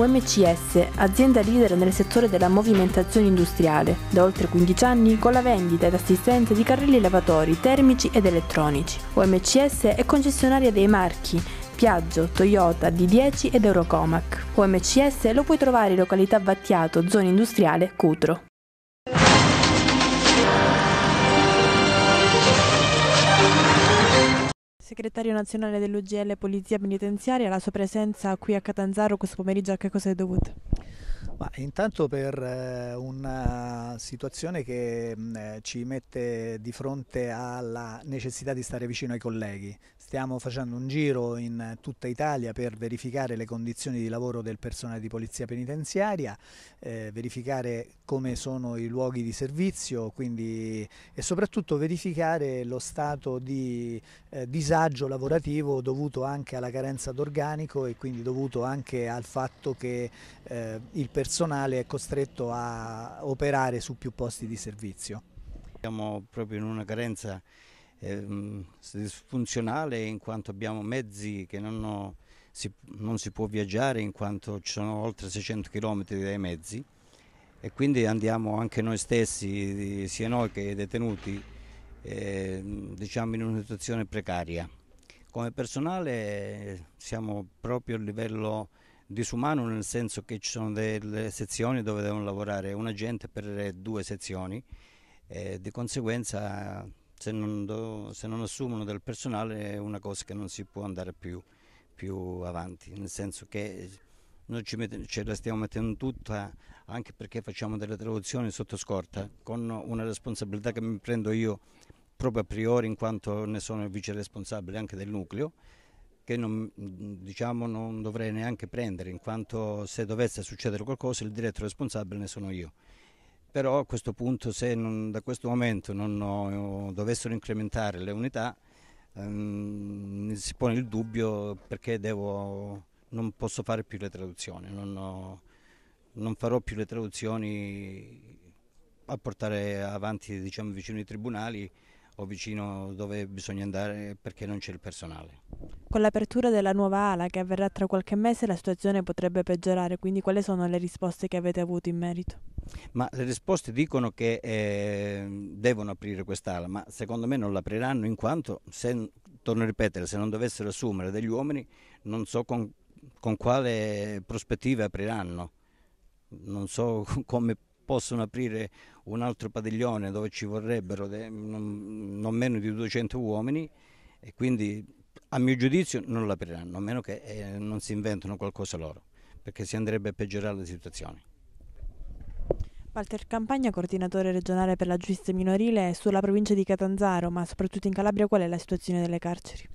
UMCS, azienda leader nel settore della movimentazione industriale, da oltre 15 anni con la vendita ed assistenza di carrelli lavatori termici ed elettronici. UMCS è concessionaria dei marchi Piaggio, Toyota, D10 ed Eurocomac. UMCS lo puoi trovare in località Vattiato, zona industriale Cutro. Segretario nazionale dell'UGL Polizia Penitenziaria, la sua presenza qui a Catanzaro questo pomeriggio a che cosa è dovuta? Ma intanto per eh, una situazione che mm, eh, ci mette di fronte alla necessità di stare vicino ai colleghi. Stiamo facendo un giro in tutta Italia per verificare le condizioni di lavoro del personale di polizia penitenziaria, eh, verificare come sono i luoghi di servizio quindi, e soprattutto verificare lo stato di eh, disagio lavorativo dovuto anche alla carenza d'organico e quindi dovuto anche al fatto che eh, il personale personale è costretto a operare su più posti di servizio. Siamo proprio in una carenza eh, funzionale in quanto abbiamo mezzi che non, ho, si, non, si, può viaggiare in quanto ci sono oltre 600 km dai mezzi e quindi andiamo anche noi stessi, sia noi che i detenuti, eh, diciamo in una situazione precaria. Come personale siamo proprio a livello disumano nel senso che ci sono delle sezioni dove devono lavorare un agente per due sezioni e di conseguenza se non, do, se non, assumono del personale è una cosa che non si può andare più, più avanti, nel senso che noi mette, ce la stiamo mettendo tutta anche perché facciamo delle traduzioni sotto scorta con una responsabilità che mi prendo io proprio a priori in quanto ne sono il vice responsabile anche del nucleo che non, diciamo, non dovrei neanche prendere, in quanto se dovesse succedere qualcosa il diretto responsabile ne sono io però a questo punto se non, da questo momento non ho, dovessero incrementare le unità ehm, si pone il dubbio perché devo, non posso fare più le traduzioni, non, ho, non, farò più le traduzioni a portare avanti diciamo, vicino ai tribunali o vicino dove bisogna andare perché non c'è il personale. Con l'apertura della nuova ala che avverrà tra qualche mese la situazione potrebbe peggiorare, quindi quali sono le risposte che avete avuto in merito? Ma le risposte dicono che eh, devono aprire quest'ala, ma secondo me non l'apriranno in quanto, se, torno a ripetere, se non dovessero assumere degli uomini non so con, con quale prospettiva apriranno, non so come possono aprire un altro padiglione dove ci vorrebbero de, non, non meno di 200 uomini e quindi a mio giudizio non l'apriranno, a meno che eh, non si inventano qualcosa loro, perché si andrebbe a peggiorare la situazione. Walter Campagna, coordinatore regionale per la giustizia minorile, sulla provincia di Catanzaro, ma soprattutto in Calabria, qual è la situazione delle carceri?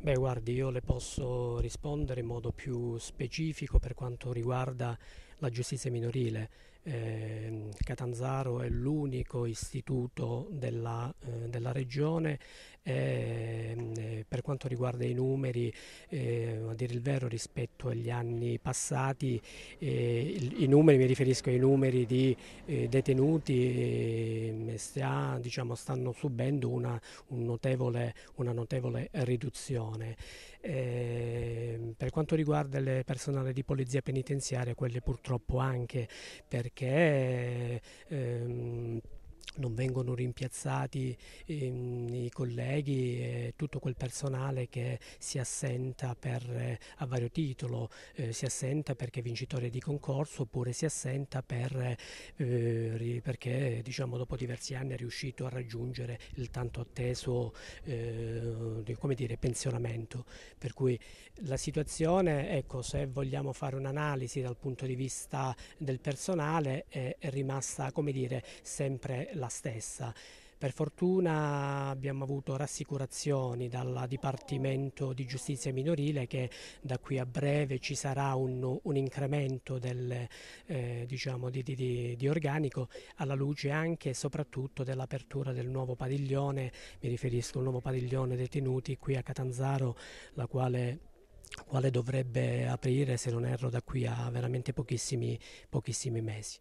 Beh, guardi, io le posso rispondere in modo più specifico per quanto riguarda la giustizia minorile. Eh, Catanzaro è l'unico istituto della, eh, della regione ehm, e per quanto riguarda i numeri, ehm, a dire il vero rispetto agli anni passati, eh, i numeri, mi riferisco ai numeri di eh, detenuti, ehm, stia, diciamo, stanno subendo una, un notevole, una notevole riduzione. per quanto riguarda il personale di polizia penitenziaria, quelle purtroppo purtroppo anche perché ehm, non vengono rimpiazzati ehm, i colleghi e tutto quel personale che si assenta per, eh, a vario titolo, eh, si assenta perché è vincitore di concorso oppure si assenta per, eh, perché diciamo, dopo diversi anni è riuscito a raggiungere il tanto atteso eh, dire, pensionamento. Per cui la situazione, ecco, se vogliamo fare un'analisi dal punto di vista del personale, è, è rimasta dire, sempre la stessa. Per fortuna abbiamo avuto rassicurazioni dal Dipartimento di Giustizia Minorile che da qui a breve ci sarà un, un incremento del, eh, diciamo di, di, di, organico alla luce anche e soprattutto dell'apertura del nuovo padiglione, mi riferisco al nuovo padiglione detenuti qui a Catanzaro, la quale quale dovrebbe aprire se non erro da qui a veramente pochissimi, pochissimi mesi.